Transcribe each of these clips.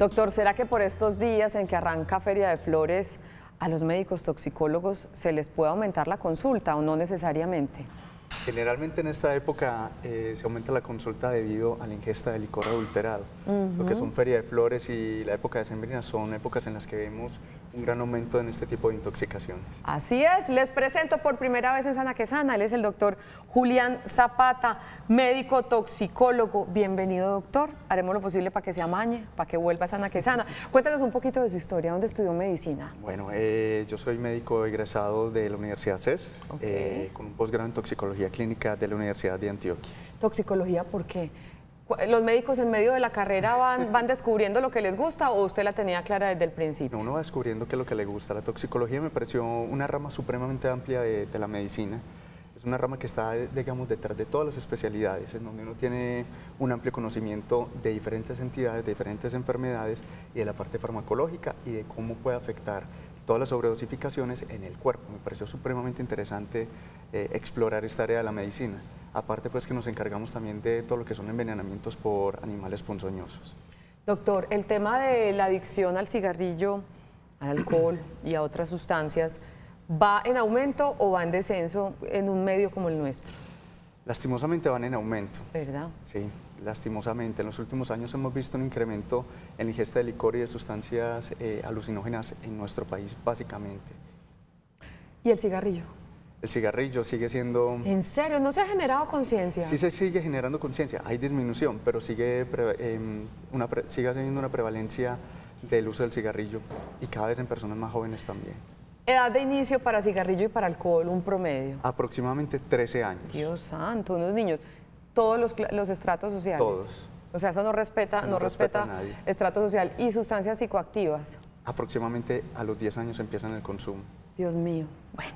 Doctor, ¿será que por estos días en que arranca Feria de Flores a los médicos toxicólogos se les puede aumentar la consulta o no necesariamente? Generalmente en esta época eh, se aumenta la consulta debido a la ingesta de licor adulterado. Lo que son Feria de Flores y la época de Sembrina son épocas en las que vemos un gran aumento en este tipo de intoxicaciones. Así es, les presento por primera vez en Sana que Sana, él es el doctor Julián Zapata, médico toxicólogo. Bienvenido doctor, haremos lo posible para que se amañe, para que vuelva a Sana que Sana. Cuéntanos un poquito de su historia, ¿dónde estudió medicina? Bueno, eh, yo soy médico egresado de la Universidad CES, eh, con un posgrado en toxicología clínica de la Universidad de Antioquia. Toxicología, ¿por qué? ¿Los médicos en medio de la carrera van, van descubriendo lo que les gusta o usted la tenía clara desde el principio? No, uno va descubriendo que lo que le gusta. La toxicología me pareció una rama supremamente amplia de, de la medicina. Es una rama que está, digamos, detrás de todas las especialidades, en donde uno tiene un amplio conocimiento de diferentes entidades, de diferentes enfermedades y de la parte farmacológica y de cómo puede afectar todas las sobredosificaciones en el cuerpo. Me pareció supremamente interesante eh, explorar esta área de la medicina. Aparte, pues que nos encargamos también de todo lo que son envenenamientos por animales ponzoñosos. Doctor, el tema de la adicción al cigarrillo, al alcohol y a otras sustancias, ¿va en aumento o va en descenso en un medio como el nuestro? Lastimosamente van en aumento. ¿Verdad? Sí lastimosamente, en los últimos años hemos visto un incremento en la ingesta de licor y de sustancias eh, alucinógenas en nuestro país, básicamente. ¿Y el cigarrillo? El cigarrillo sigue siendo... ¿En serio? ¿No se ha generado conciencia? Sí se sigue generando conciencia, hay disminución, pero sigue, em, una sigue habiendo una prevalencia del uso del cigarrillo y cada vez en personas más jóvenes también. ¿Edad de inicio para cigarrillo y para alcohol, un promedio? Aproximadamente 13 años. Dios santo, unos niños todos los, estratos sociales. Todos. O sea, eso no respeta, no, respeta, estrato social y sustancias psicoactivas. Aproximadamente a los 10 años empiezan el consumo. Dios mío. Bueno,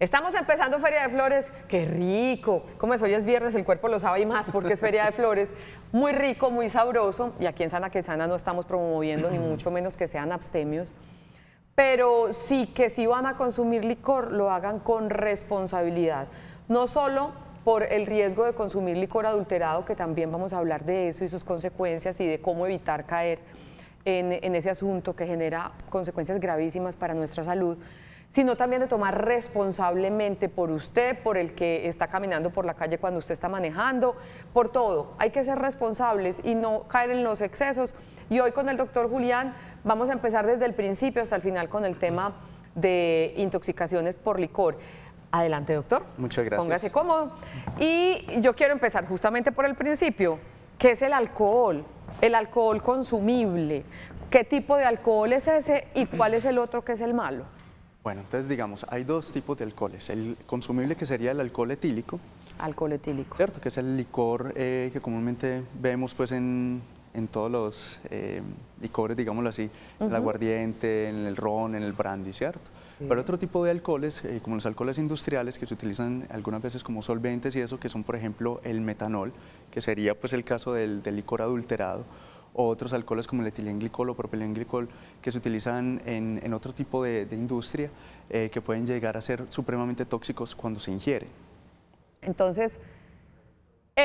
estamos empezando Feria de Flores. Qué rico. Como es hoy es viernes, el cuerpo lo sabe y más porque es Feria de Flores. Muy rico, muy sabroso. Y aquí en Sana Que Sana no estamos promoviendo ni mucho menos que sean abstemios. Pero sí que si van a consumir licor, lo hagan con responsabilidad. No solo por el riesgo de consumir licor adulterado, que también vamos a hablar de eso y sus consecuencias y de cómo evitar caer en, ese asunto que genera consecuencias gravísimas para nuestra salud sino también de tomar responsablemente por usted, por el que está caminando por la calle cuando usted está manejando, por todo. Hay que ser responsables y no caer en los excesos. Y hoy con el doctor Julián vamos a empezar desde el principio hasta el final con el tema de intoxicaciones por licor. Adelante, doctor. Muchas gracias. Póngase cómodo. Y yo quiero empezar justamente por el principio. ¿Qué es el alcohol? El alcohol consumible. ¿Qué tipo de alcohol es ese y cuál es el otro que es el malo? Bueno, entonces digamos, hay dos tipos de alcoholes. El consumible que sería el alcohol etílico. Alcohol etílico. Cierto, que es el licor eh, que comúnmente vemos pues en, todos los eh, licores, digámoslo así, en el aguardiente, en el ron, en el brandy, ¿cierto? Pero otro tipo de alcoholes, eh, como los alcoholes industriales que se utilizan algunas veces como solventes y eso, que son por ejemplo el metanol, que sería pues el caso del, licor adulterado, o otros alcoholes como el etilenglicol o propilenglicol que se utilizan en, otro tipo de, industria eh, que pueden llegar a ser supremamente tóxicos cuando se ingieren. Entonces,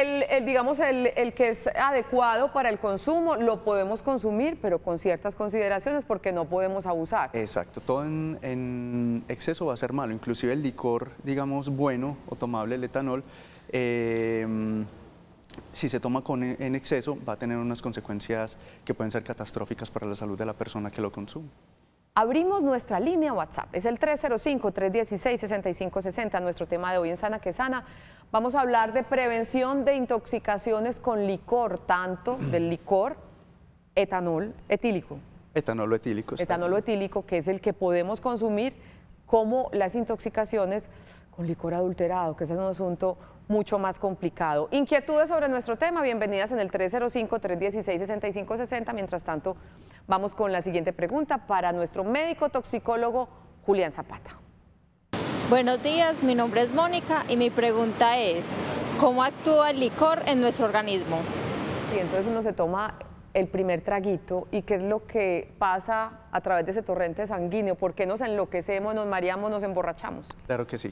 el, digamos, el, que es adecuado para el consumo lo podemos consumir, pero con ciertas consideraciones porque no podemos abusar. Exacto, todo en, exceso va a ser malo, inclusive el licor, digamos, bueno o tomable, el etanol, eh, si se toma con, en exceso va a tener unas consecuencias que pueden ser catastróficas para la salud de la persona que lo consume. Abrimos nuestra línea WhatsApp, es el 305-316-6560, nuestro tema de hoy en Sana que Sana. Vamos a hablar de prevención de intoxicaciones con licor, tanto del licor etanol etílico. etanol etílico. etanol etílico, que es el que podemos consumir, como las intoxicaciones con licor adulterado, que ese es un asunto mucho más complicado. Inquietudes sobre nuestro tema, bienvenidas en el 305-316-6560. Mientras tanto, vamos con la siguiente pregunta para nuestro médico toxicólogo Julián Zapata. Buenos días, mi nombre es Mónica y mi pregunta es, ¿cómo actúa el licor en nuestro organismo? Y entonces uno se toma el primer traguito y qué es lo que pasa a través de ese torrente sanguíneo, por qué nos enloquecemos, nos mareamos, nos emborrachamos. Claro que sí.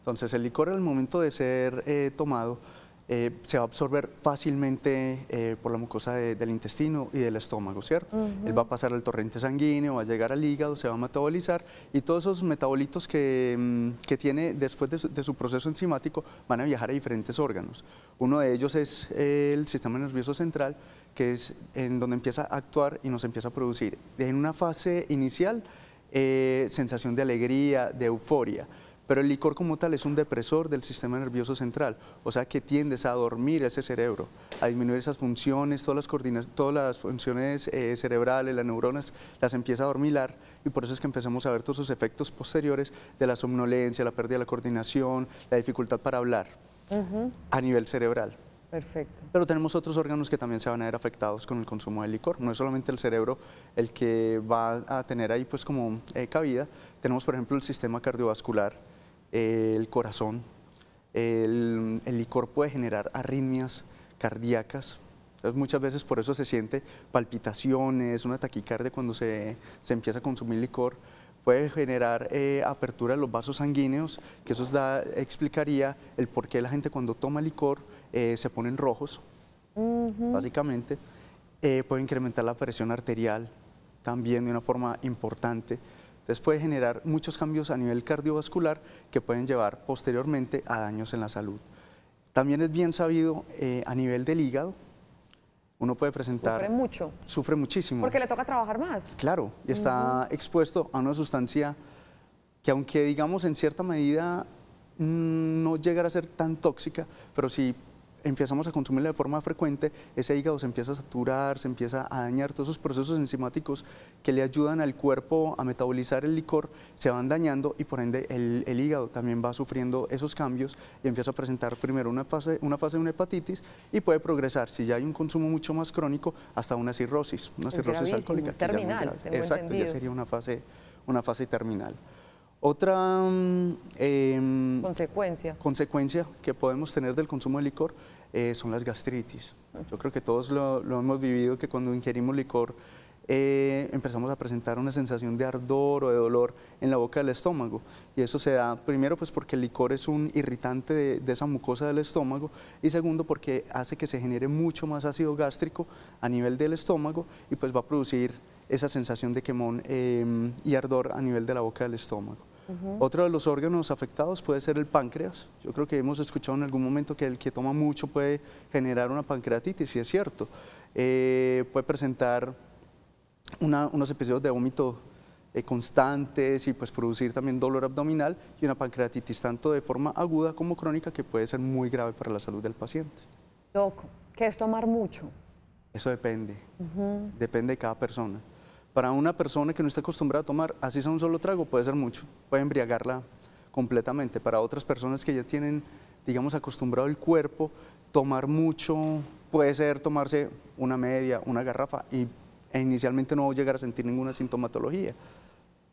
Entonces el licor el momento de ser eh, tomado eh, se va a absorber fácilmente eh, por la mucosa del intestino y del estómago, ¿cierto? Él va a pasar al torrente sanguíneo, va a llegar al hígado, se va a metabolizar y todos esos metabolitos que, mm, que tiene después de su, proceso enzimático van a viajar a diferentes órganos. Uno de ellos es eh, el sistema nervioso central, que es en donde empieza a actuar y nos empieza a producir en una fase inicial sensación de alegría, de euforia pero el licor como tal es un depresor del sistema nervioso central, o sea que tiendes a dormir ese cerebro, a disminuir esas funciones, todas las, coordinas, todas las funciones eh, cerebrales, las neuronas, las empieza a dormilar y por eso es que empezamos a ver todos esos efectos posteriores de la somnolencia, la pérdida de la coordinación, la dificultad para hablar a nivel cerebral. Perfecto. Pero tenemos otros órganos que también se van a ver afectados con el consumo de licor. No es solamente el cerebro el que va a tener ahí pues como eh, cabida. Tenemos por ejemplo el sistema cardiovascular, el corazón. El, licor puede generar arritmias cardíacas. muchas veces por eso se siente palpitaciones, una taquicardia cuando se, empieza a consumir licor. Puede generar eh, apertura de los vasos sanguíneos, que eso explicaría el por qué la gente cuando toma licor eh, se ponen rojos, básicamente. Eh, puede incrementar la presión arterial también de una forma importante. Entonces puede generar muchos cambios a nivel cardiovascular que pueden llevar posteriormente a daños en la salud. También es bien sabido eh, a nivel del hígado, uno puede presentar... Sufre mucho. Sufre muchísimo. Porque le toca trabajar más. Claro, y está expuesto a una sustancia que aunque digamos en cierta medida mm, no llegará a ser tan tóxica, pero sí empezamos a consumirla de forma frecuente, ese hígado se empieza a saturar, se empieza a dañar, todos esos procesos enzimáticos que le ayudan al cuerpo a metabolizar el licor se van dañando y por ende el, hígado también va sufriendo esos cambios y empieza a presentar primero una fase, una fase de una hepatitis y puede progresar, si ya hay un consumo mucho más crónico, hasta una cirrosis, una cirrosis alcohólica. Terminal, Exacto, ya sería una fase, una fase terminal. Otra mm, em, consecuencia. que podemos tener del consumo de licor eh, son las gastritis. Yo creo que todos lo, hemos vivido, que cuando ingerimos licor eh, empezamos a presentar una sensación de ardor o de dolor en la boca del estómago. Y eso se da primero pues porque el licor es un irritante de, esa mucosa del estómago y segundo porque hace que se genere mucho más ácido gástrico a nivel del estómago y pues va a producir esa sensación de quemón em, y ardor a nivel de la boca del estómago. Otro de los órganos afectados puede ser el páncreas. Yo creo que hemos escuchado en algún momento que el que toma mucho puede generar una pancreatitis, y es cierto. Eh, puede presentar unos episodios de vómito eh, constantes y pues producir también dolor abdominal y una pancreatitis tanto de forma aguda como crónica que puede ser muy grave para la salud del paciente. Doc, ¿qué es tomar mucho? Eso depende, depende de cada persona para una persona que no está acostumbrada a tomar, así sea un solo trago, puede ser mucho, puede embriagarla completamente. Para otras personas que ya tienen, digamos, acostumbrado el cuerpo, tomar mucho puede ser tomarse una media, una garrafa y e inicialmente no llegar a sentir ninguna sintomatología.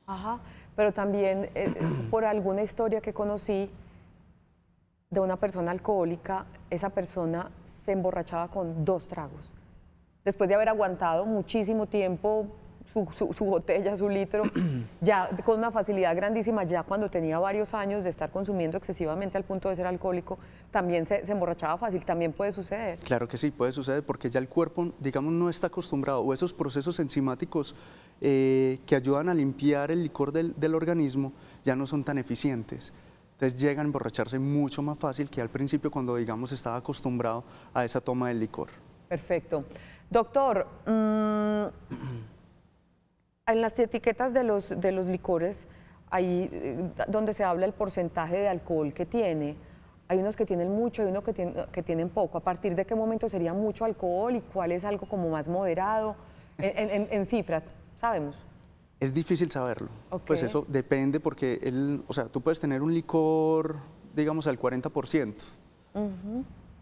Ajá, pero también eh, eh, por alguna historia que conocí de una persona alcohólica, esa persona se emborrachaba con dos tragos. Después de haber aguantado muchísimo tiempo su, botella, su litro, ya con una facilidad grandísima, ya cuando tenía varios años de estar consumiendo excesivamente al punto de ser alcohólico, también se, emborrachaba fácil, también puede suceder. Claro que sí, puede suceder porque ya el cuerpo, digamos, no está acostumbrado o esos procesos enzimáticos eh, que ayudan a limpiar el licor del, organismo ya no son tan eficientes. Entonces llega a emborracharse mucho más fácil que al principio cuando, digamos, estaba acostumbrado a esa toma del licor. Perfecto. Doctor, mm, en las etiquetas de los, de los licores, ahí eh, donde se habla el porcentaje de alcohol que tiene, hay unos que tienen mucho hay unos que, tiene, que tienen poco. ¿A partir de qué momento sería mucho alcohol y cuál es algo como más moderado? En, cifras, sabemos. Es difícil saberlo. Pues eso depende porque, el, o sea, tú puedes tener un licor, digamos, al 40%.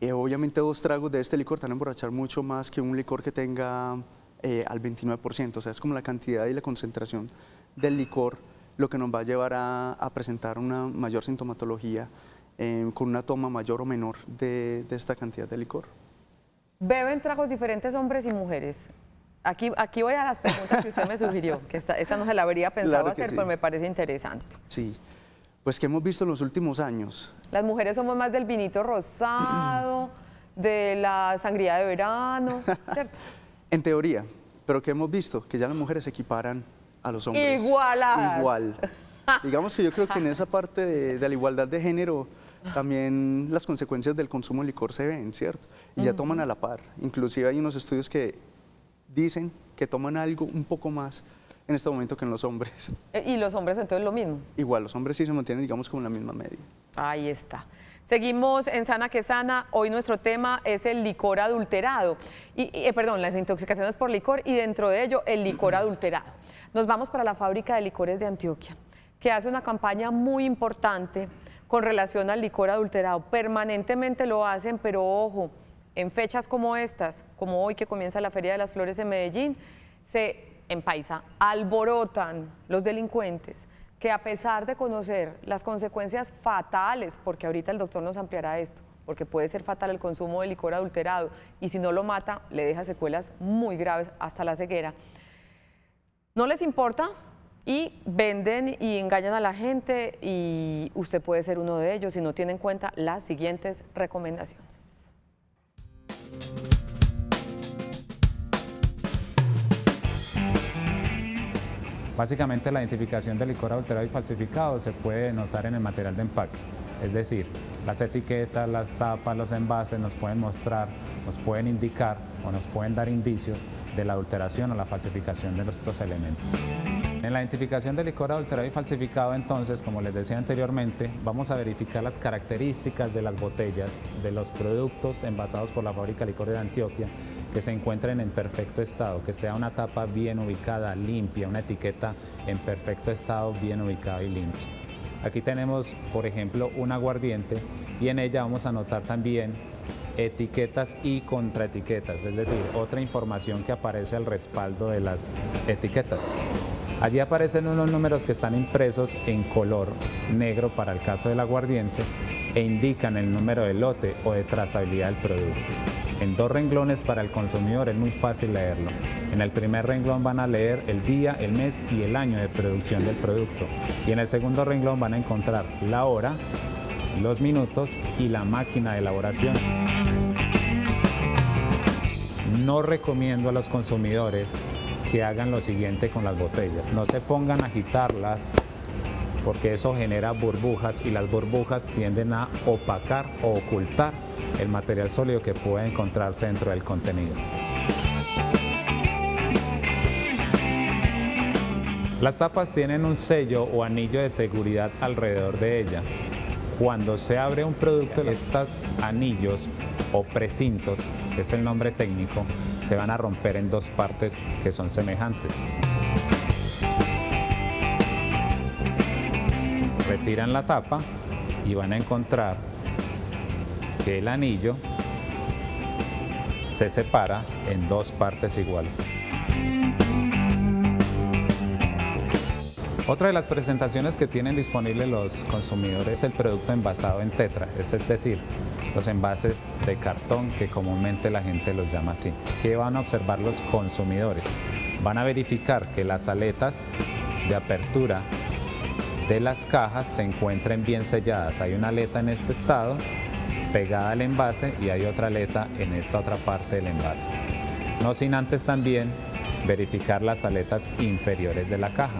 Y eh, obviamente dos tragos de este licor te van a emborrachar mucho más que un licor que tenga eh, al 29%, o sea, es como la cantidad y la concentración del licor lo que nos va a llevar a, presentar una mayor sintomatología eh, con una toma mayor o menor de, esta cantidad de licor. ¿Beben tragos diferentes hombres y mujeres? Aquí, aquí voy a las preguntas que usted me sugirió, que esa no se la habría pensado hacer, pero me parece interesante. Sí, pues que hemos visto en los últimos años. Las mujeres somos más del vinito rosado, de la sangría de verano, ¿cierto? En teoría, pero que hemos visto que ya las mujeres se equiparan a los hombres. ¡Igual! Igual. Digamos que yo creo que en esa parte de, la igualdad de género también las consecuencias del consumo de licor se ven, ¿cierto? Y ya toman a la par. Inclusive hay unos estudios que dicen que toman algo un poco más en este momento que en los hombres. Eh, ¿Y los hombres entonces lo mismo? Igual, los hombres sí se mantienen, digamos, como la misma media. Ahí está. Seguimos en Sana que Sana. Hoy nuestro tema es el licor adulterado. Y, eh, perdón, las intoxicaciones por licor y dentro de ello el licor adulterado. Nos vamos para la fábrica de licores de Antioquia, que hace una campaña muy importante con relación al licor adulterado. Permanentemente lo hacen, pero ojo, en fechas como estas, como hoy que comienza la Feria de las Flores en Medellín, se en Paisa alborotan los delincuentes que a pesar de conocer las consecuencias fatales, porque ahorita el doctor nos ampliará esto, porque puede ser fatal el consumo de licor adulterado y si no lo mata le deja secuelas muy graves hasta la ceguera, no les importa y venden y engañan a la gente y usted puede ser uno de ellos si no tiene en cuenta las siguientes recomendaciones. Básicamente la identificación del licor adulterado y falsificado se puede notar en el material de empaque. Es decir, las etiquetas, las tapas, los envases nos pueden mostrar, nos pueden indicar o nos pueden dar indicios de la adulteración o la falsificación de nuestros elementos. En la identificación del licor adulterado y falsificado, entonces, como les decía anteriormente, vamos a verificar las características de las botellas, de los productos envasados por la fábrica Licor de Antioquia, que se encuentren en perfecto estado, que sea una tapa bien ubicada, limpia, una etiqueta en perfecto estado, bien ubicada y limpia. Aquí tenemos, por ejemplo, un aguardiente y en ella vamos a notar también etiquetas y contraetiquetas, es decir, otra información que aparece al respaldo de las etiquetas. Allí aparecen unos números que están impresos en color negro para el caso del aguardiente e indican el número de lote o de trazabilidad del producto en dos renglones para el consumidor es muy fácil leerlo. En el primer renglón van a leer el día, el mes y el año de producción del producto. Y en el segundo renglón van a encontrar la hora, los minutos y la máquina de elaboración. No recomiendo a los consumidores que hagan lo siguiente con las botellas. No se pongan a agitarlas porque eso genera burbujas y las burbujas tienden a opacar o ocultar el material sólido que puede encontrarse dentro del contenido. Las tapas tienen un sello o anillo de seguridad alrededor de ella. Cuando se abre un producto, estos anillos o precintos, que es el nombre técnico, se van a romper en dos partes que son semejantes. retiran la tapa y van a encontrar que el anillo se separa en dos partes iguales. Otra de las presentaciones que tienen disponibles los consumidores es el producto envasado en tetra, es, decir, los envases de cartón que comúnmente la gente los llama así. ¿Qué van a observar los consumidores? Van a verificar que las aletas de apertura de las cajas se encuentren bien selladas. Hay una aleta en este estado pegada al envase y hay otra aleta en esta otra parte del envase. No sin antes también verificar las aletas inferiores de la caja.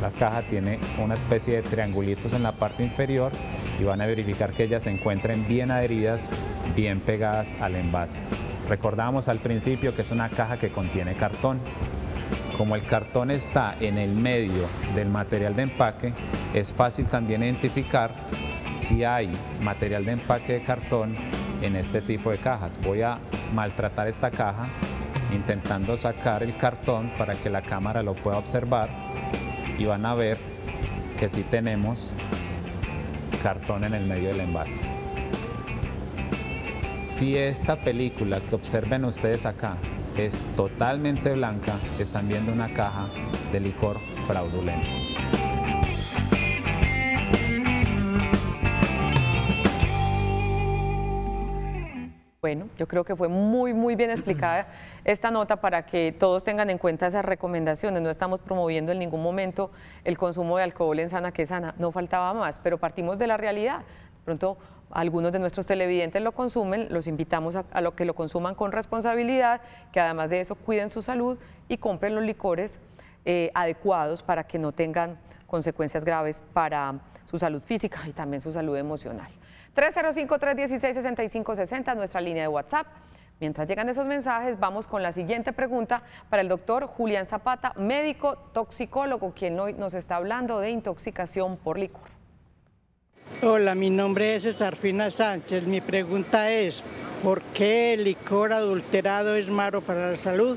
La caja tiene una especie de triangulitos en la parte inferior y van a verificar que ellas se encuentren bien adheridas, bien pegadas al envase. Recordamos al principio que es una caja que contiene cartón. Como el cartón está en el medio del material de empaque, es fácil también identificar si hay material de empaque de cartón en este tipo de cajas. Voy a maltratar esta caja intentando sacar el cartón para que la cámara lo pueda observar y van a ver que sí tenemos cartón en el medio del envase. Si esta película que observen ustedes acá es totalmente blanca, están viendo una caja de licor fraudulento. Yo creo que fue muy, muy bien explicada esta nota para que todos tengan en cuenta esas recomendaciones. No estamos promoviendo en ningún momento el consumo de alcohol en sana que sana, no faltaba más, pero partimos de la realidad. De pronto algunos de nuestros televidentes lo consumen, los invitamos a, lo que lo consuman con responsabilidad, que además de eso cuiden su salud y compren los licores eh, adecuados para que no tengan consecuencias graves para su salud física y también su salud emocional. 305-316-6560, nuestra línea de WhatsApp. Mientras llegan esos mensajes, vamos con la siguiente pregunta para el doctor Julián Zapata, médico toxicólogo, quien hoy nos está hablando de intoxicación por licor. Hola, mi nombre es Sarfina Sánchez. Mi pregunta es, ¿por qué el licor adulterado es malo para la salud?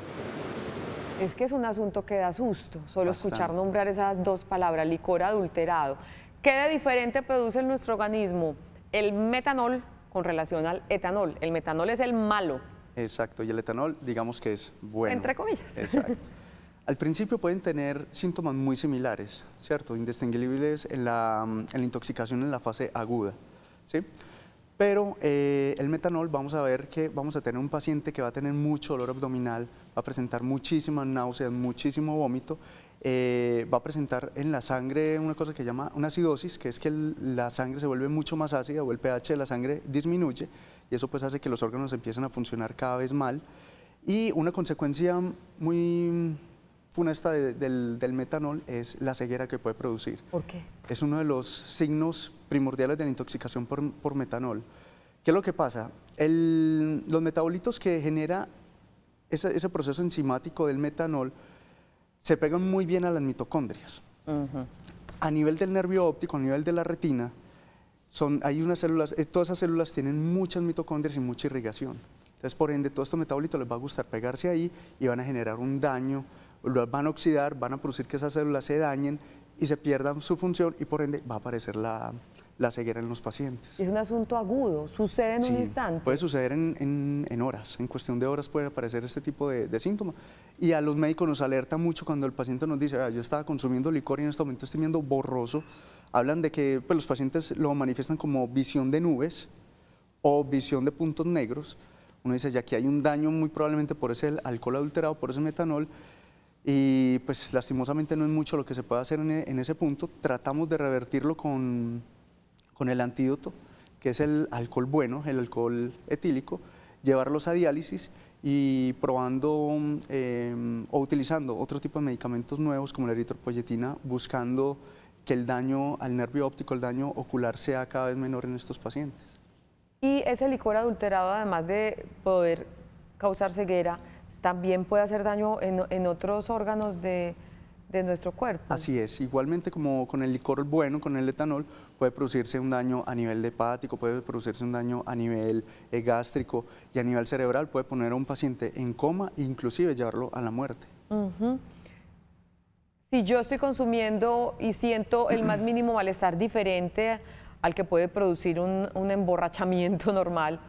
Es que es un asunto que da susto, solo escuchar nombrar esas dos palabras, licor adulterado. ¿Qué de diferente produce en nuestro organismo? el metanol con relación al etanol. El metanol es el malo. Exacto, y el etanol digamos que es bueno. Entre comillas. Exacto. Al principio pueden tener síntomas muy similares, ¿cierto? Indistinguibles en la, intoxicación en la fase aguda, ¿sí? Pero eh, el metanol, vamos a ver que vamos a tener un paciente que va a tener mucho dolor abdominal, va a presentar muchísima náusea, muchísimo vómito, eh, va a presentar en la sangre una cosa que se llama una acidosis, que es que la sangre se vuelve mucho más ácida o el pH de la sangre disminuye y eso pues hace que los órganos empiecen a funcionar cada vez mal. Y una consecuencia muy funesta del, metanol es la ceguera que puede producir. ¿Por qué? Es uno de los signos primordiales de la intoxicación por, metanol. ¿Qué es lo que pasa? los metabolitos que genera ese, proceso enzimático del metanol se pegan muy bien a las mitocondrias. A nivel del nervio óptico, a nivel de la retina, son, hay unas células, eh, todas esas células tienen muchas mitocondrias y mucha irrigación. Entonces, por ende, todo estos metabolitos les va a gustar pegarse ahí y van a generar un daño van a oxidar, van a producir que esas células se dañen y se pierdan su función y por ende va a aparecer la, la ceguera en los pacientes. Es un asunto agudo, sucede en un instante. Puede suceder en, en, horas, en cuestión de horas puede aparecer este tipo de, de, síntomas. Y a los médicos nos alerta mucho cuando el paciente nos dice, ah, yo estaba consumiendo licor y en este momento estoy viendo borroso. Hablan de que pues, los pacientes lo manifiestan como visión de nubes o visión de puntos negros. Uno dice, ya que hay un daño muy probablemente por ese alcohol adulterado, por ese metanol, y pues lastimosamente no es mucho lo que se puede hacer en, e, ese punto. Tratamos de revertirlo con, el antídoto, que es el alcohol bueno, el alcohol etílico, llevarlos a diálisis y probando eh, o utilizando otro tipo de medicamentos nuevos como la eritropoyetina, buscando que el daño al nervio óptico, el daño ocular sea cada vez menor en estos pacientes. Y ese licor adulterado, además de poder causar ceguera, también puede hacer daño en, en otros órganos de, de nuestro cuerpo. Así es, igualmente como con el licor bueno, con el etanol, puede producirse un daño a nivel hepático, puede producirse un daño a nivel eh, gástrico y a nivel cerebral, puede poner a un paciente en coma e inclusive llevarlo a la muerte. Si yo estoy consumiendo y siento el más mínimo malestar diferente al que puede producir un, un emborrachamiento normal,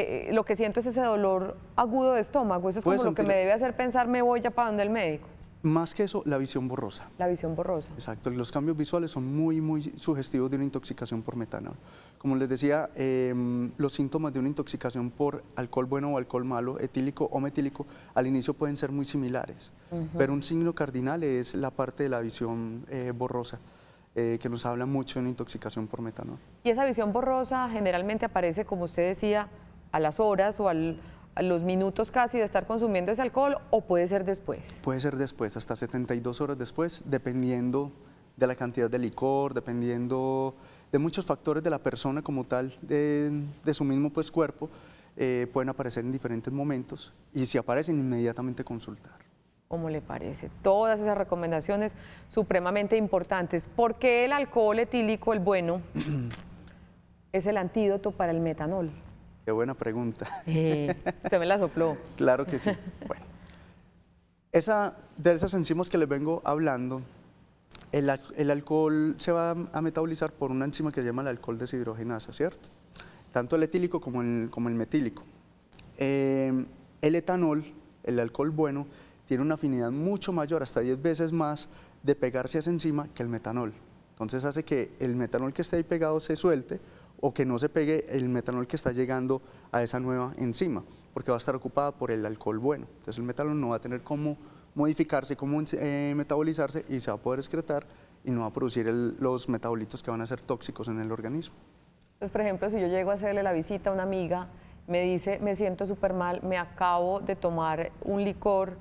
eh, eh, lo que siento es ese dolor agudo de estómago. Eso es como lo que me debe hacer pensar, me voy ya para donde el médico. Más que eso, la visión borrosa. La visión borrosa. Exacto. Los cambios visuales son muy, muy sugestivos de una intoxicación por metanol. Como les decía, em, los síntomas de una intoxicación por alcohol bueno o alcohol malo, etílico o metílico, al inicio pueden ser muy similares. Pero un signo cardinal es la parte de la visión eh, borrosa. que nos habla mucho de una intoxicación por metanol. Y esa visión borrosa generalmente aparece, como usted decía, a las horas o a los minutos casi de estar consumiendo ese alcohol o puede ser después? Puede ser después, hasta 72 horas después, dependiendo de la cantidad de licor, dependiendo de muchos factores de la persona como tal, de, su mismo pues, cuerpo, eh, pueden aparecer en diferentes momentos y si aparecen inmediatamente consultar. ¿Cómo le parece? Todas esas recomendaciones supremamente importantes. ¿Por qué el alcohol etílico, el bueno, es el antídoto para el metanol? Qué buena pregunta. Eh, se me la sopló. claro que sí. Bueno, esa, de esas enzimas que les vengo hablando, el, alcohol se va a metabolizar por una enzima que se llama el alcohol deshidrogenasa, ¿cierto? Tanto el etílico como el, metílico. Eh, el etanol, el alcohol bueno, tiene una afinidad mucho mayor, hasta 10 veces más, de pegarse a esa enzima que el metanol. Entonces hace que el metanol que esté ahí pegado se suelte, o que no se pegue el metanol que está llegando a esa nueva enzima, porque va a estar ocupada por el alcohol bueno. Entonces el metanol no va a tener cómo modificarse, cómo eh, metabolizarse y se va a poder excretar y no va a producir los metabolitos que van a ser tóxicos en el organismo. Entonces, por ejemplo, si yo llego a hacerle la visita a una amiga, me dice, me siento súper mal, me acabo de tomar un licor,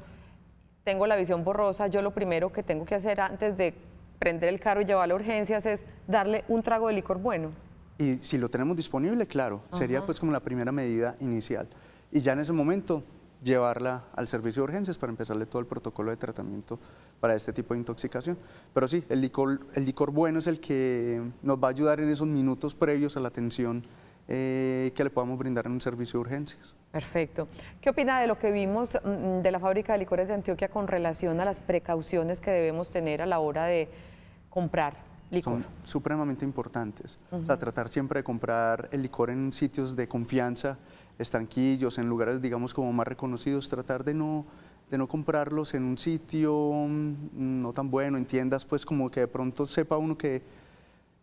tengo la visión borrosa, yo lo primero que tengo que hacer antes de prender el carro y llevarlo a urgencias es darle un trago de licor bueno. Y si lo tenemos disponible, claro, sería pues como la primera medida inicial. Y ya en ese momento llevarla al servicio de urgencias para empezarle todo el protocolo de tratamiento para este tipo de intoxicación. Pero sí, el licor, el licor bueno es el que nos va a ayudar en esos minutos previos a la atención eh, que le podamos brindar en un servicio de urgencias. Perfecto. ¿Qué opina de lo que vimos mm, mm, de la fábrica de licores de Antioquia con relación a las precauciones que debemos tener a la hora de comprar son supremamente importantes. O sea, tratar siempre de comprar el licor en sitios de confianza, estanquillos, en lugares, digamos, como más reconocidos, tratar de no de no comprarlos en un sitio mm, no tan bueno, en tiendas, pues como que de pronto sepa uno que,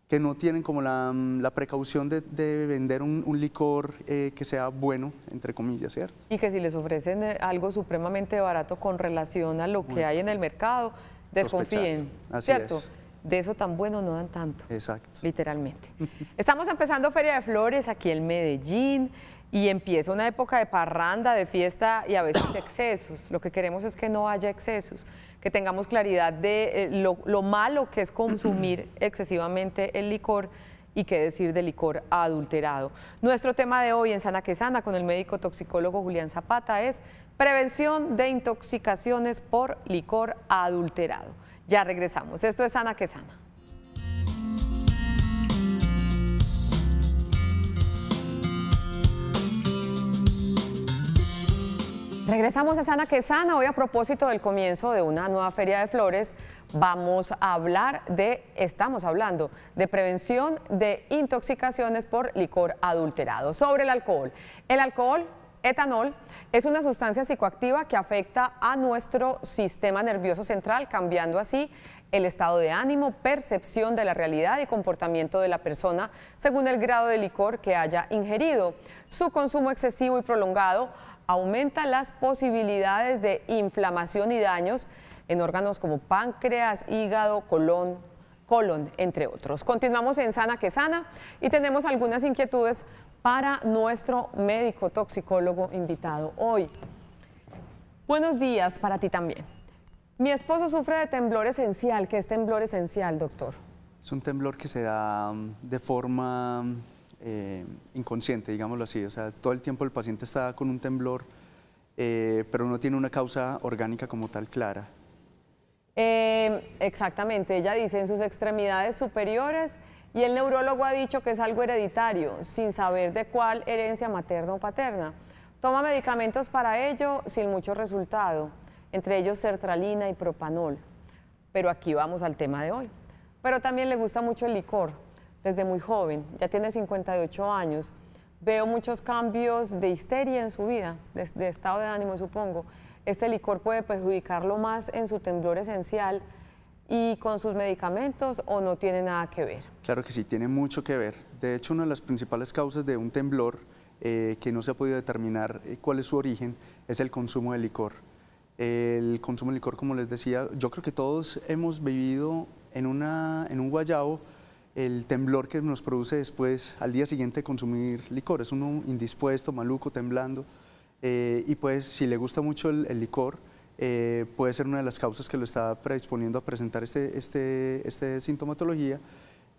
que no tienen como la, mm, precaución de, vender un, licor eh, que sea bueno, entre comillas, ¿cierto? Y que si les ofrecen eh, algo supremamente barato con relación a lo que hay en el mercado, desconfíen, Así ¿cierto? Es de eso tan bueno no dan tanto. Exacto. Literalmente. Estamos empezando Feria de Flores aquí en Medellín y empieza una época de parranda, de fiesta y a veces excesos. Lo que queremos es que no haya excesos, que tengamos claridad de eh, lo, lo malo que es consumir excesivamente el licor y qué decir de licor adulterado. Nuestro tema de hoy en Sana que Sana con el médico toxicólogo Julián Zapata es prevención de intoxicaciones por licor adulterado. Ya regresamos. Esto es Ana Quesana. Regresamos a Sana que Sana. Hoy a propósito del comienzo de una nueva feria de flores, vamos a hablar de, estamos hablando de prevención de intoxicaciones por licor adulterado. Sobre el alcohol. El alcohol Etanol es una sustancia psicoactiva que afecta a nuestro sistema nervioso central, cambiando así el estado de ánimo, percepción de la realidad y comportamiento de la persona según el grado de licor que haya ingerido. Su consumo excesivo y prolongado aumenta las posibilidades de inflamación y daños en órganos como páncreas, hígado, colon, colon, entre otros. Continuamos en Sana que Sana y tenemos algunas inquietudes para nuestro médico toxicólogo invitado hoy. Buenos días para ti también. Mi esposo sufre de temblor esencial. ¿Qué es temblor esencial, doctor? Es un temblor que se da mm, de forma mm, eh, inconsciente, digámoslo así. O sea, todo el tiempo el paciente está con un temblor, eh, pero no tiene una causa orgánica como tal clara. Eh, exactamente, ella dice en sus extremidades superiores y el neurólogo ha dicho que es algo hereditario, sin saber de cuál herencia materna o paterna. Toma medicamentos para ello sin mucho resultado, entre ellos sertralina y propanol. Pero aquí vamos al tema de hoy. Pero también le gusta mucho el licor, desde muy joven, ya tiene 58 años. Veo muchos cambios de histeria en su vida, de, estado de ánimo supongo. Este licor puede perjudicarlo más en su temblor esencial y con sus medicamentos o no tiene nada que ver? Claro que sí, tiene mucho que ver. De hecho, una de las principales causas de un temblor eh, que no se ha podido determinar eh, cuál es su origen es el consumo de licor. El consumo de licor, como les decía, yo creo que todos hemos vivido en, una, en un guayabo el temblor que nos produce después, al día siguiente consumir licor. Es uno indispuesto, maluco, temblando. Eh, y pues si le gusta mucho el licor, eh, puede ser una de las causas que lo está predisponiendo a presentar esta este, este sintomatología,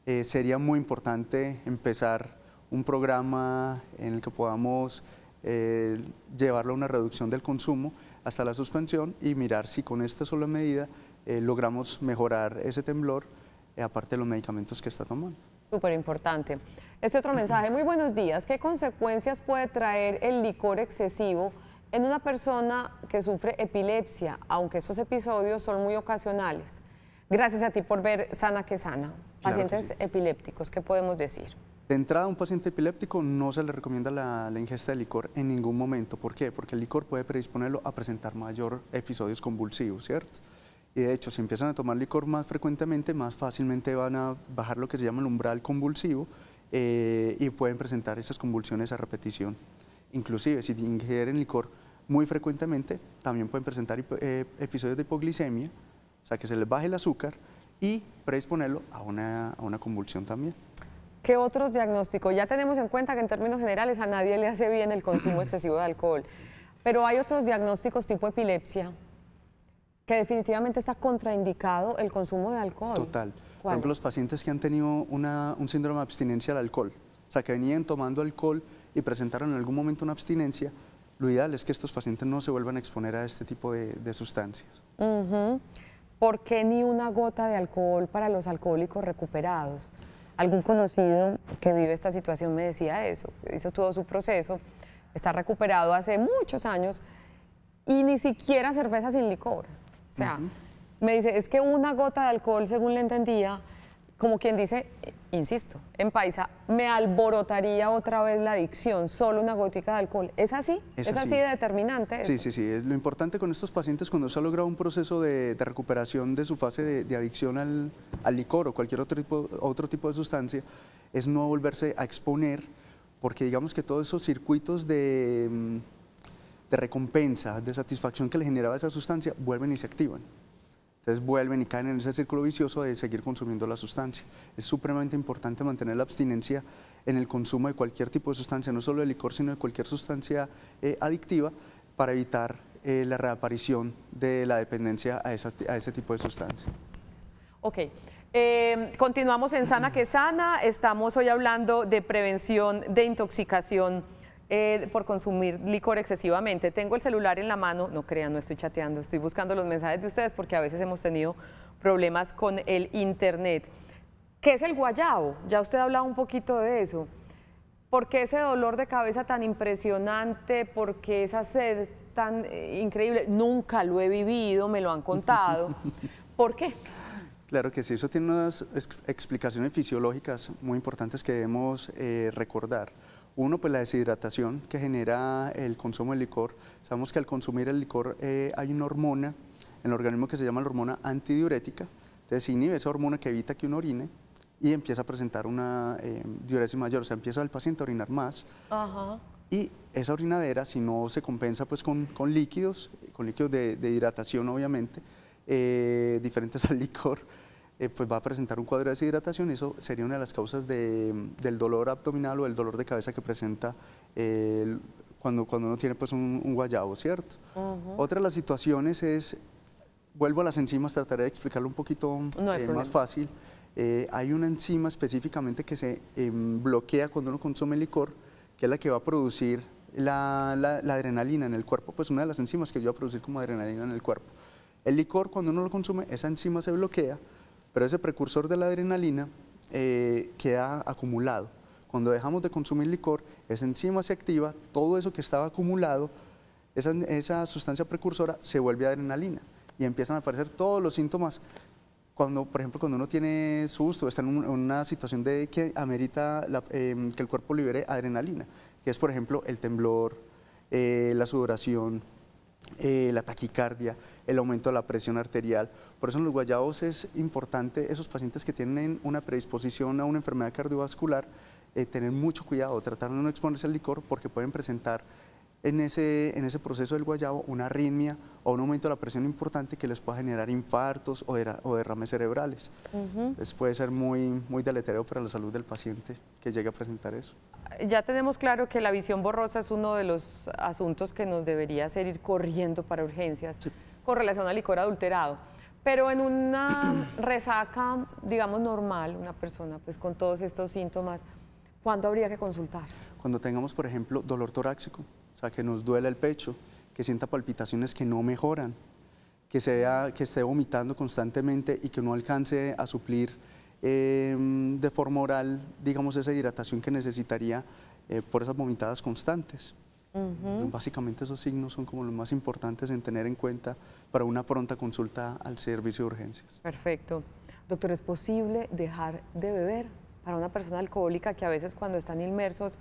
eh, sería muy importante empezar un programa en el que podamos eh, llevarlo a una reducción del consumo hasta la suspensión y mirar si con esta sola medida logramos mejorar ese temblor, aparte de los medicamentos que está tomando. Súper importante. Este otro mensaje, muy buenos días. ¿Qué consecuencias puede traer el licor excesivo en una persona que sufre epilepsia, aunque esos episodios son muy ocasionales, gracias a ti por ver Sana que Sana. pacientes epilépticos, ¿qué podemos decir? De entrada, a un paciente epiléptico no se le recomienda la, la, ingesta de licor en ningún momento. ¿Por qué? Porque el licor puede predisponerlo a presentar mayor episodios convulsivos, ¿cierto? Y de hecho, si empiezan a tomar licor más frecuentemente, más fácilmente van a bajar lo que se llama el umbral convulsivo eh, y pueden presentar esas convulsiones a repetición. Inclusive, si ingieren licor muy frecuentemente también pueden presentar eh, episodios de hipoglicemia, o sea, que se les baje el azúcar y predisponerlo a una, convulsión también. ¿Qué otros diagnósticos? Ya tenemos en cuenta que en términos generales a nadie le hace bien el consumo excesivo de alcohol, pero hay otros diagnósticos tipo epilepsia que definitivamente está contraindicado el consumo de alcohol. Total. Por ejemplo, los pacientes que han tenido un síndrome de abstinencia al alcohol, o sea, que venían tomando alcohol y presentaron en algún momento una abstinencia, lo ideal es que estos pacientes no se vuelvan a exponer a este tipo de, sustancias. ¿Por qué ni una gota de alcohol para los alcohólicos recuperados? Algún conocido que vive esta situación me decía eso, hizo todo su proceso, está recuperado hace muchos años y ni siquiera cerveza sin licor. O sea, me dice, es que una gota de alcohol, según le entendía, como quien dice, insisto, en Paisa, me alborotaría otra vez la adicción, solo una gotica de alcohol. ¿Es así? ¿Es, así. de determinante? Sí, sí, sí. Lo importante con estos pacientes cuando se ha logrado un proceso de, recuperación de su fase de, adicción al, licor o cualquier otro tipo, de sustancia es no volverse a exponer, porque digamos que todos esos circuitos de mm, recompensa, de satisfacción que le generaba esa sustancia, vuelven y se activan. Entonces vuelven y caen en ese círculo vicioso de seguir consumiendo la sustancia. Es supremamente importante mantener la abstinencia en el consumo de cualquier tipo de sustancia, no solo de licor, sino de cualquier sustancia eh, adictiva, para evitar eh, la reaparición de la dependencia a, a ese tipo de sustancia. Ok. Em, continuamos en Sana que Sana. Estamos hoy hablando de prevención de intoxicación eh, por consumir licor excesivamente. Tengo el celular en la mano, no crean, no estoy chateando, estoy buscando los mensajes de ustedes porque a veces hemos tenido problemas con el Internet. ¿Qué es el guayabo? Ya usted ha hablado un poquito de eso. ¿Por qué ese dolor de cabeza tan impresionante? ¿Por qué esa sed tan eh, increíble? Nunca lo he vivido, me lo han contado. ¿Por qué? Claro que sí, eso tiene unas explicaciones fisiológicas muy importantes que debemos eh, recordar. Uno, pues la deshidratación que genera el consumo de licor. Sabemos que al consumir el licor eh, hay una hormona en el organismo que se llama la hormona antidiurética. Entonces inhibe esa hormona que evita que uno orine y empieza a presentar una eh, diuresis mayor. O sea, empieza el paciente a orinar más. Y esa orinadera, si no se compensa pues con, líquidos, con líquidos de, hidratación obviamente, eh, diferentes al licor, eh, pues va a presentar un cuadro de deshidratación, eso sería una de las causas del dolor abdominal o del dolor de cabeza que presenta eh, cuando, cuando uno tiene pues un, guayabo, ¿cierto? Otra de las situaciones es, vuelvo a las enzimas, trataré de explicarlo un poquito eh, más fácil. hay una enzima específicamente que se bloquea cuando uno consume licor, que es la que va a producir la, la, adrenalina en el cuerpo, pues una de las enzimas que yo a producir como adrenalina en el cuerpo. El licor, cuando uno lo consume, esa enzima se bloquea, pero ese precursor de la adrenalina eh, queda acumulado. Cuando dejamos de consumir licor, esa enzima se activa, todo eso que estaba acumulado, esa, sustancia precursora se vuelve adrenalina y empiezan a aparecer todos los síntomas cuando, por ejemplo, cuando uno tiene susto, está en, una situación de que amerita em, que el cuerpo libere adrenalina, que es, por ejemplo, el temblor, eh, la sudoración, eh, la taquicardia, el aumento de la presión arterial. Por eso en los guayabos es importante esos pacientes que tienen una predisposición a una enfermedad cardiovascular eh, tener mucho cuidado, tratar de no exponerse al licor porque pueden presentar en ese, en ese proceso del guayabo una arritmia o un aumento de la presión importante que les pueda generar infartos o, derrames cerebrales. puede ser muy, muy deleterio para la salud del paciente que llegue a presentar eso. Ya tenemos claro que la visión borrosa es uno de los asuntos que nos debería hacer ir corriendo para urgencias con relación al licor adulterado. Pero en una resaca, digamos, normal, una persona pues con todos estos síntomas, ¿cuándo habría que consultar? Cuando tengamos, por ejemplo, dolor torácico, o sea, que nos duela el pecho, que sienta palpitaciones que no mejoran, que, sea, que esté vomitando constantemente y que no alcance a suplir em, de forma oral, digamos, esa hidratación que necesitaría eh, por esas vomitadas constantes. básicamente esos signos son como los más importantes en tener en cuenta para una pronta consulta al servicio de urgencias. Perfecto. Doctor, ¿es posible dejar de beber para una persona alcohólica que a veces cuando están inmersos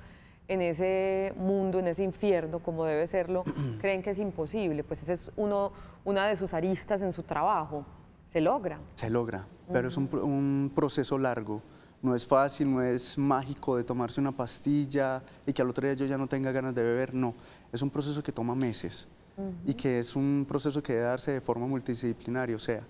en ese mundo, en ese infierno, como debe serlo, creen que es imposible. Pues esa es uno, una de sus aristas en su trabajo. ¿Se logra? Se logra, pero es un, proceso largo. No es fácil, no es mágico de tomarse una pastilla y que al otro día yo ya no tenga ganas de beber, no. Es un proceso que toma meses y que es un proceso que debe darse de forma multidisciplinaria, o sea,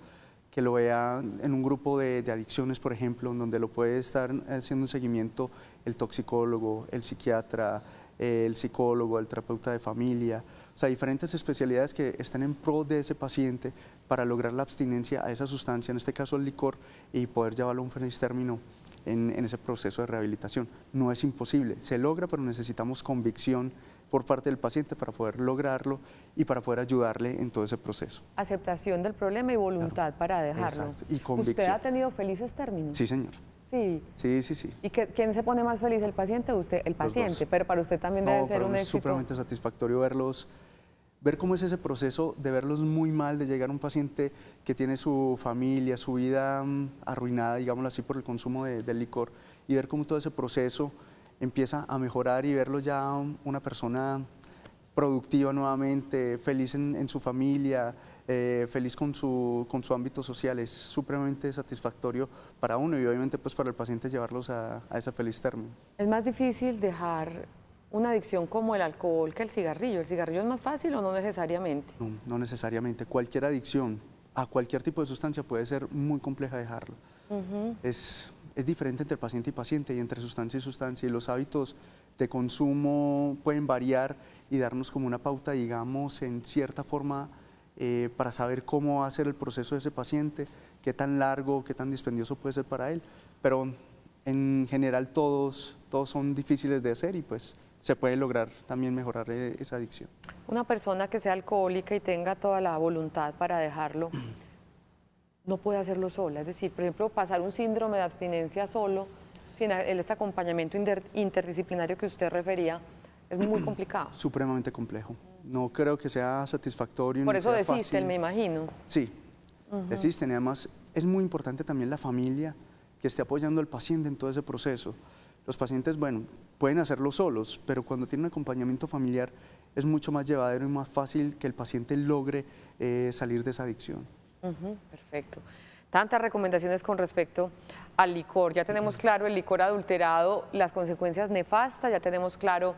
que lo vea en un grupo de, adicciones, por ejemplo, en donde lo puede estar haciendo un seguimiento el toxicólogo, el psiquiatra, eh, el psicólogo, el terapeuta de familia, o sea, diferentes especialidades que están en pro de ese paciente para lograr la abstinencia a esa sustancia, en este caso el licor, y poder llevarlo a un feliz término en, en ese proceso de rehabilitación. No es imposible, se logra, pero necesitamos convicción por parte del paciente para poder lograrlo y para poder ayudarle en todo ese proceso. Aceptación del problema y voluntad para dejarlo. Y convicción. ¿Usted ha tenido felices términos? Sí, señor. Sí. Sí, sí, sí. ¿Y quién se pone más feliz, el paciente o usted? El paciente, pero para usted también debe ser un éxito. Es supremamente satisfactorio verlos ver cómo es ese proceso de verlos muy mal, de llegar a un paciente que tiene su familia, su vida mm, arruinada, digámoslo así, por el consumo de, del licor, y ver cómo todo ese proceso empieza a mejorar y verlo ya una persona productiva nuevamente, feliz en, su familia, eh, feliz con su, con su ámbito social. Es supremamente satisfactorio para uno y obviamente pues para el paciente llevarlos a, a ese feliz término. Es más difícil dejar una adicción como el alcohol que el cigarrillo. ¿El cigarrillo es más fácil o no necesariamente? No, no necesariamente. Cualquier adicción a cualquier tipo de sustancia puede ser muy compleja dejarlo. Es es diferente entre paciente y paciente y entre sustancia y sustancia y los hábitos de consumo pueden variar y darnos como una pauta, digamos, en cierta forma eh, para saber cómo va a ser el proceso de ese paciente, qué tan largo, qué tan dispendioso puede ser para él. Pero en general todos, todos son difíciles de hacer y pues se puede lograr también mejorar eh, esa adicción. Una persona que sea alcohólica y tenga toda la voluntad para dejarlo no puede hacerlo sola. Es decir, por ejemplo, pasar un síndrome de abstinencia solo, sin ese acompañamiento interdisciplinario que usted refería, es muy complicado. Supremamente complejo. No creo que sea satisfactorio. Por eso desisten, me imagino. Sí, desisten. además es muy importante también la familia que esté apoyando al paciente en todo ese proceso. Los pacientes, bueno, pueden hacerlo solos, pero cuando tienen un acompañamiento familiar es mucho más llevadero y más fácil que el paciente logre eh, salir de esa adicción perfecto. Tantas recomendaciones con respecto al licor. Ya tenemos claro el licor adulterado, las consecuencias nefastas, ya tenemos claro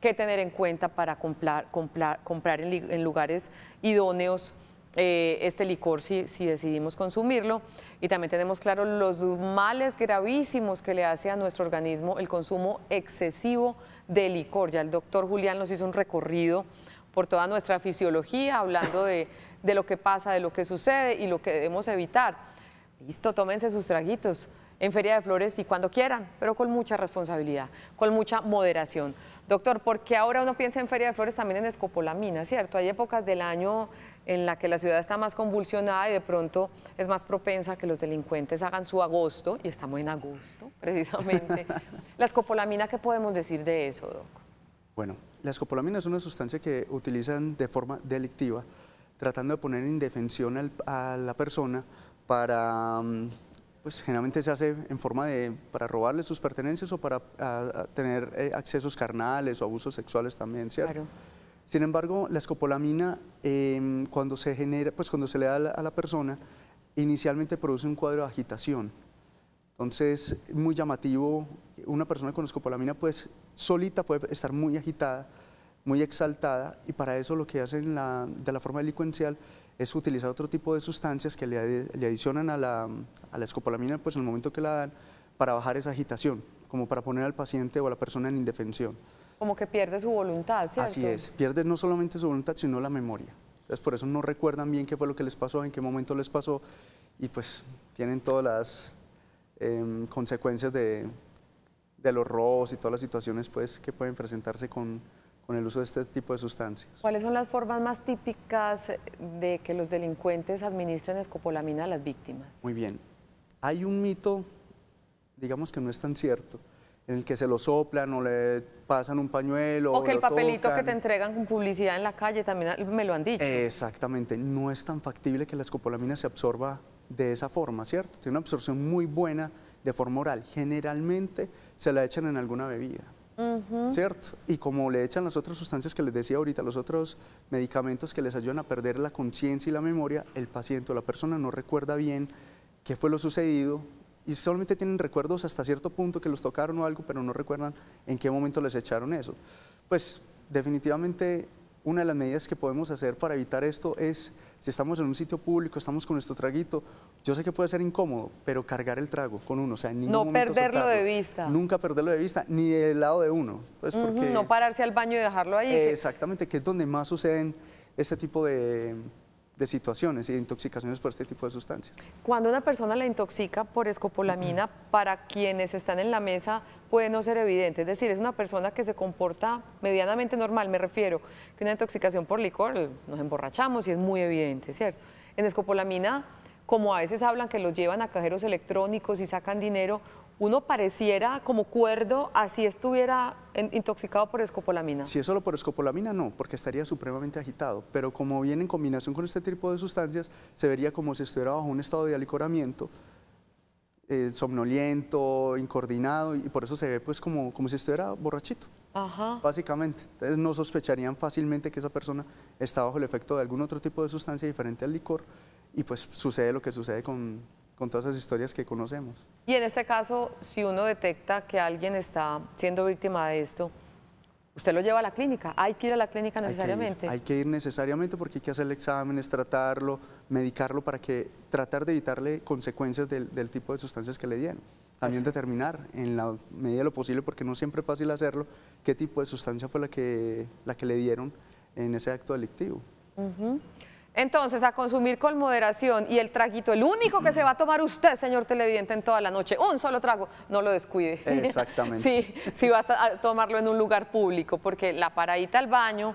qué tener en cuenta para comprar, comprar, en, lugares idóneos eh, este licor si, si decidimos consumirlo. Y también tenemos claro los males gravísimos que le hace a nuestro organismo el consumo excesivo de licor. Ya el doctor Julián nos hizo un recorrido por toda nuestra fisiología, hablando de de lo que pasa, de lo que sucede y lo que debemos evitar. Listo, tómense sus traguitos en Feria de Flores y cuando quieran, pero con mucha responsabilidad, con mucha moderación. Doctor, porque ahora uno piensa en Feria de Flores también en escopolamina, ¿cierto? Hay épocas del año en la que la ciudad está más convulsionada y de pronto es más propensa que los delincuentes hagan su agosto, y estamos en agosto precisamente. ¿La escopolamina qué podemos decir de eso, Doc? Bueno, la escopolamina es una sustancia que utilizan de forma delictiva tratando de poner en defensión a la persona para, mm, pues generalmente se hace en forma de, para robarle sus pertenencias o para tener eh, accesos carnales o abusos sexuales también, ¿cierto? Claro. Sin embargo, la escopolamina, em, cuando se genera, pues cuando se le da a la, a la persona, inicialmente produce un cuadro de agitación. Entonces, muy llamativo, una persona con escopolamina, pues solita puede estar muy agitada, muy exaltada y para eso lo que hacen de la forma delincuencial es utilizar otro tipo de sustancias que le, adicionan a la, escopolamina pues en el momento que la dan para bajar esa agitación, como para poner al paciente o a la persona en indefensión. Como que pierde su voluntad, Así es, pierde no solamente su voluntad, sino la memoria. Entonces por eso no recuerdan bien qué fue lo que les pasó, en qué momento les pasó y pues tienen todas las em, consecuencias de, de los robos y todas las situaciones pues que pueden presentarse con, con el uso de este tipo de sustancias. ¿Cuáles son las formas más típicas eh, de que los delincuentes administren escopolamina a las víctimas? Muy bien. Hay un mito, digamos que no es tan cierto, en el que se lo soplan o le pasan un pañuelo. O que el papelito que te entregan con publicidad en la calle también ah, me lo han dicho. Exactamente. No es tan factible que la escopolamina se absorba de esa forma, ¿cierto? Tiene una absorción muy buena de forma oral. Generalmente se la echan en alguna bebida. ¿Cierto? Y como le echan las otras sustancias que les decía ahorita, los otros medicamentos que les ayudan a perder la conciencia y la memoria, el paciente o la persona no recuerda bien qué fue lo sucedido y solamente tienen recuerdos hasta cierto punto que los tocaron o algo, pero no recuerdan en qué momento les echaron eso. Pues definitivamente una de las medidas que podemos hacer para evitar esto es, si estamos en un sitio público, estamos con nuestro traguito, yo sé que puede ser incómodo, pero cargar el trago con uno, o sea, en ningún No perderlo de vista. Nunca perderlo de vista, ni del lado de uno. Pues, porque, no pararse al baño y dejarlo ahí. exactamente, que es donde más suceden este tipo de, situaciones y de intoxicaciones por este tipo de sustancias. Cuando una persona la intoxica por escopolamina, para quienes están en la mesa, puede no ser evidente. Es decir, es una persona que se comporta medianamente normal, me refiero, que una intoxicación por licor, nos emborrachamos y es muy evidente, ¿cierto? En escopolamina, como a veces hablan que los llevan a cajeros electrónicos y sacan dinero, uno pareciera como cuerdo así estuviera intoxicado por escopolamina. Si es solo por escopolamina, no, porque estaría supremamente agitado, pero como viene en combinación con este tipo de sustancias, se vería como si estuviera bajo un estado de alicoramiento, eh, somnoliento, incoordinado, y por eso se ve pues como, como si estuviera borrachito, básicamente. Entonces no sospecharían fácilmente que esa persona está bajo el efecto de algún otro tipo de sustancia diferente al licor, y pues sucede lo que sucede con, con todas esas historias que conocemos. Y en este caso, si uno detecta que alguien está siendo víctima de esto, Usted lo lleva a la clínica, hay que ir a la clínica necesariamente. Hay que ir, necesariamente porque hay que el exámenes, tratarlo, medicarlo para que tratar de evitarle consecuencias del, tipo de sustancias que le dieron. También determinar en la medida de lo posible, porque no siempre es fácil hacerlo, qué tipo de sustancia fue la que, la que le dieron en ese acto delictivo. Entonces, a consumir con moderación y el traguito, el único que se va a tomar usted, señor televidente, en toda la noche, un solo trago, no lo descuide. Exactamente. Sí, sí va a tomarlo en un lugar público, porque la paradita al baño,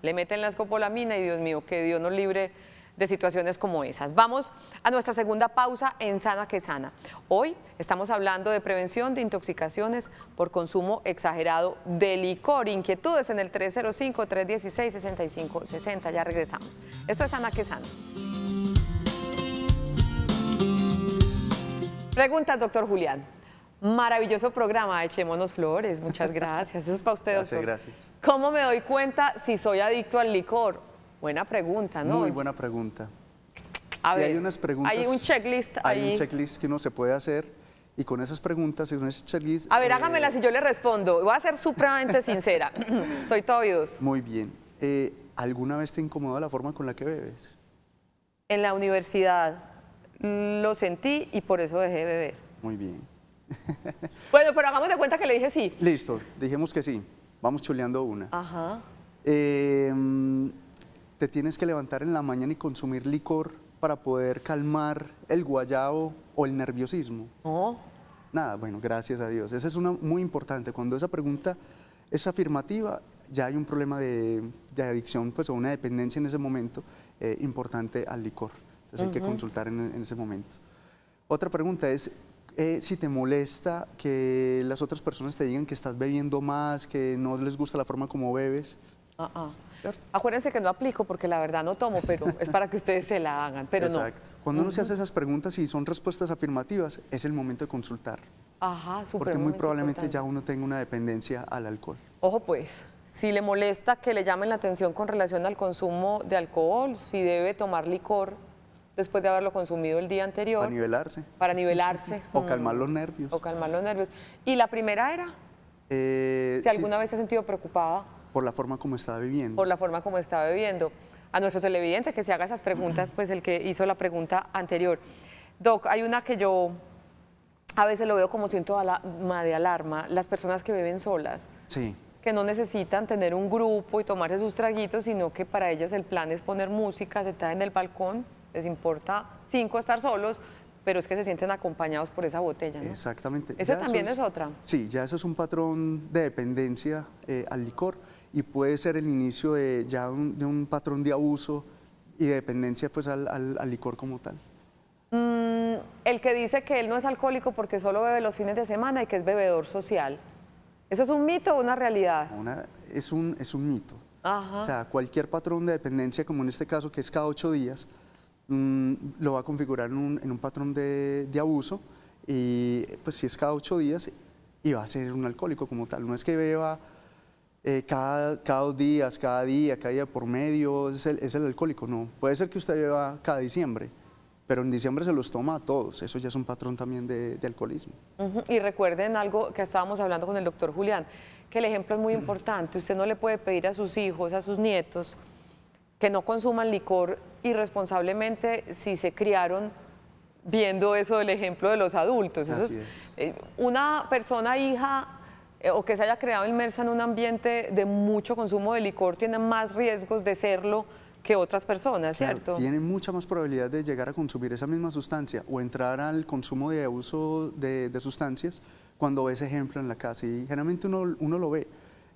le meten la escopolamina y Dios mío, que Dios nos libre de situaciones como esas. Vamos a nuestra segunda pausa en Sana que Sana. Hoy estamos hablando de prevención de intoxicaciones por consumo exagerado de licor. Inquietudes en el 305-316-6560. Ya regresamos. Esto es Sana que Sana. Pregunta, doctor Julián. Maravilloso programa, echémonos flores, muchas gracias. Eso es para usted, doctor. Gracias, gracias. ¿Cómo me doy cuenta si soy adicto al licor? Buena pregunta, ¿no? Muy buena pregunta. y hay unas preguntas. Hay un checklist. Hay un checklist que uno se puede hacer y con esas preguntas y con ese checklist. A ver, eh, hágamela si yo le respondo. Voy a ser supremamente sincera. Soy todo Muy bien. Eh, ¿Alguna vez te incomoda la forma con la que bebes? En la universidad lo sentí y por eso dejé de beber. Muy bien. bueno, pero hagamos de cuenta que le dije sí. Listo, dijimos que sí. Vamos chuleando una. Ajá. Eh, te tienes que levantar en la mañana y consumir licor para poder calmar el guayabo o el nerviosismo? No. Oh. Nada, bueno, gracias a Dios. Esa es una muy importante. Cuando esa pregunta es afirmativa, ya hay un problema de, adicción pues, o una dependencia en ese momento eh, importante al licor. Entonces hay que consultar en, ese momento. Otra pregunta es eh, si te molesta que las otras personas te digan que estás bebiendo más, que no les gusta la forma como bebes. Uh Acuérdense que no aplico porque la verdad no tomo, pero es para que ustedes se la hagan, pero Exacto. Cuando uno se hace esas preguntas y son respuestas afirmativas, es el momento de consultar. Ajá, Porque muy probablemente ya uno tenga una dependencia al alcohol. Ojo pues, si le molesta que le llamen la atención con relación al consumo de alcohol, si debe tomar licor después de haberlo consumido el día anterior. Para nivelarse. Para nivelarse. o calmar los nervios. O calmar los nervios. ¿Y la primera era? Eh, si alguna vez se ha sentido preocupada. Por la forma como estaba viviendo. Por la forma como estaba viviendo. A nuestro televidente que se haga esas preguntas, pues el que hizo la pregunta anterior. Doc, hay una que yo a veces lo veo como siento de alarma, las personas que beben solas. Sí. Que no necesitan tener un grupo y tomarse sus traguitos, sino que para ellas el plan es poner música, está en el balcón, les importa cinco estar solos, pero es que se sienten acompañados por esa botella. Exactamente. Esa también es, otra. Sí, ya eso es un patrón de dependencia eh, al licor y puede ser el inicio de ya un, de un patrón de abuso y de dependencia pues al, licor como tal. Mm, el que dice que él no es alcohólico porque solo bebe los fines de semana y que es bebedor social. ¿Eso es un mito o una realidad? es, un, es un mito. O sea, cualquier patrón de dependencia, como en este caso, que es cada ocho días, mm, lo va a configurar en un, patrón de, de, abuso. Y pues si es cada ocho días, y va a ser un alcohólico como tal. No es que beba eh, cada, cada, dos días, cada día, cada día por medio, es el, alcohólico. No, puede ser que usted beba cada diciembre, pero en diciembre se los toma a todos. Eso ya es un patrón también de, alcoholismo. Y recuerden algo que estábamos hablando con el doctor Julián, que el ejemplo es muy importante. Usted no le puede pedir a sus hijos, a sus nietos, que no consuman licor irresponsablemente si se criaron viendo eso del ejemplo de los adultos. Eh, una persona hija eh, o que se haya creado inmersa en un ambiente de mucho consumo de licor tiene más riesgos de serlo que otras personas, ¿cierto? Tiene mucha más probabilidad de llegar a consumir esa misma sustancia o entrar al consumo de uso de, sustancias cuando ves ese ejemplo en la casa. Y generalmente uno lo ve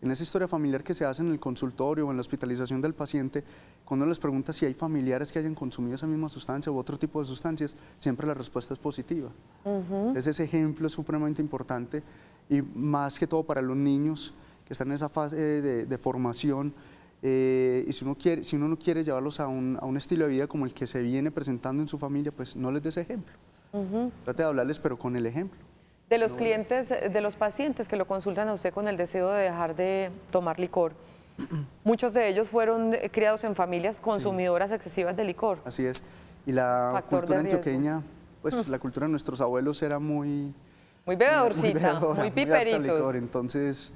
en esa historia familiar que se hace en el consultorio o en la hospitalización del paciente, cuando les preguntas si hay familiares que hayan consumido esa misma sustancia u otro tipo de sustancias, siempre la respuesta es positiva. ese ejemplo es supremamente importante y más que todo para los niños que están en esa fase de, formación. Eh, y si uno, quiere, si uno no quiere llevarlos a un, estilo de vida como el que se viene presentando en su familia, pues no les des ejemplo. Trate de hablarles, pero con el ejemplo. De los clientes, de los pacientes que lo consultan a usted con el deseo de dejar de tomar licor, muchos de ellos fueron eh, criados en familias consumidoras excesivas de licor. Así es. Y la cultura antioqueña, pues la cultura de nuestros abuelos era muy... Muy bebedorcita, muy, bebedora, muy piperitos. Entonces,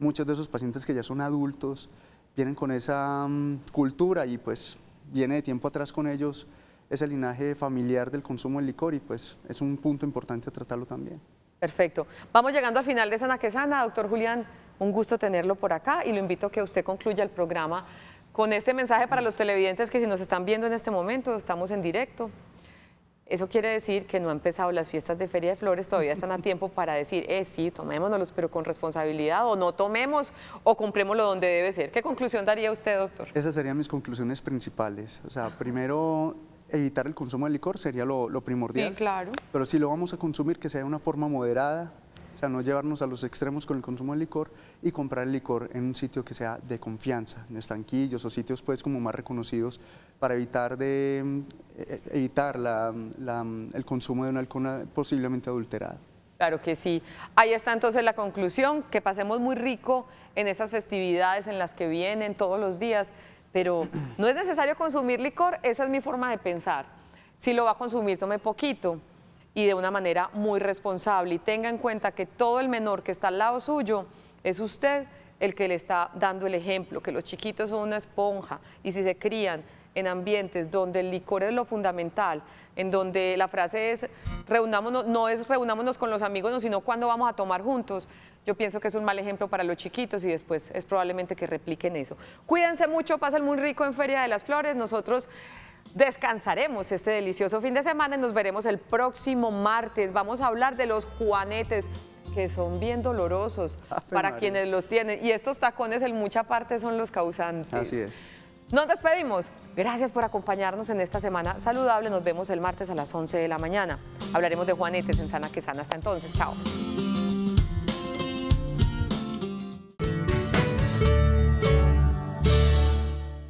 muchos de esos pacientes que ya son adultos vienen con esa mm, cultura y pues viene de tiempo atrás con ellos ese linaje familiar del consumo de licor y pues es un punto importante tratarlo también. Perfecto. Vamos llegando al final de Sana que Sana. Doctor Julián, un gusto tenerlo por acá y lo invito a que usted concluya el programa con este mensaje para los televidentes que si nos están viendo en este momento, estamos en directo. Eso quiere decir que no han empezado las fiestas de Feria de Flores, todavía están a tiempo para decir, eh, sí, tomémonos, pero con responsabilidad, o no tomemos, o lo donde debe ser. ¿Qué conclusión daría usted, doctor? Esas serían mis conclusiones principales. O sea, primero, evitar el consumo de licor sería lo, primordial. claro. Pero si lo vamos a consumir, que sea de una forma moderada, o sea, no llevarnos a los extremos con el consumo de licor y comprar el licor en un sitio que sea de confianza, en estanquillos o sitios pues como más reconocidos para evitar, de, eh, eh, evitar la, el consumo de una alcohol posiblemente adulterada. Claro que sí. Ahí está entonces la conclusión, que pasemos muy rico en esas festividades en las que vienen todos los días pero no es necesario consumir licor, esa es mi forma de pensar. Si lo va a consumir, tome poquito y de una manera muy responsable. Y tenga en cuenta que todo el menor que está al lado suyo es usted el que le está dando el ejemplo, que los chiquitos son una esponja y si se crían en ambientes donde el licor es lo fundamental, en donde la frase es reunámonos, no es reunámonos con los amigos, sino cuando vamos a tomar juntos, yo pienso que es un mal ejemplo para los chiquitos y después es probablemente que repliquen eso. Cuídense mucho, pasen muy rico en Feria de las Flores. Nosotros descansaremos este delicioso fin de semana y nos veremos el próximo martes. Vamos a hablar de los juanetes que son bien dolorosos para quienes los tienen. Y estos tacones en mucha parte son los causantes. Así es. Nos despedimos. Gracias por acompañarnos en esta semana saludable. Nos vemos el martes a las 11 de la mañana. Hablaremos de Juanetes en Sana Que Sana. Hasta entonces, chao.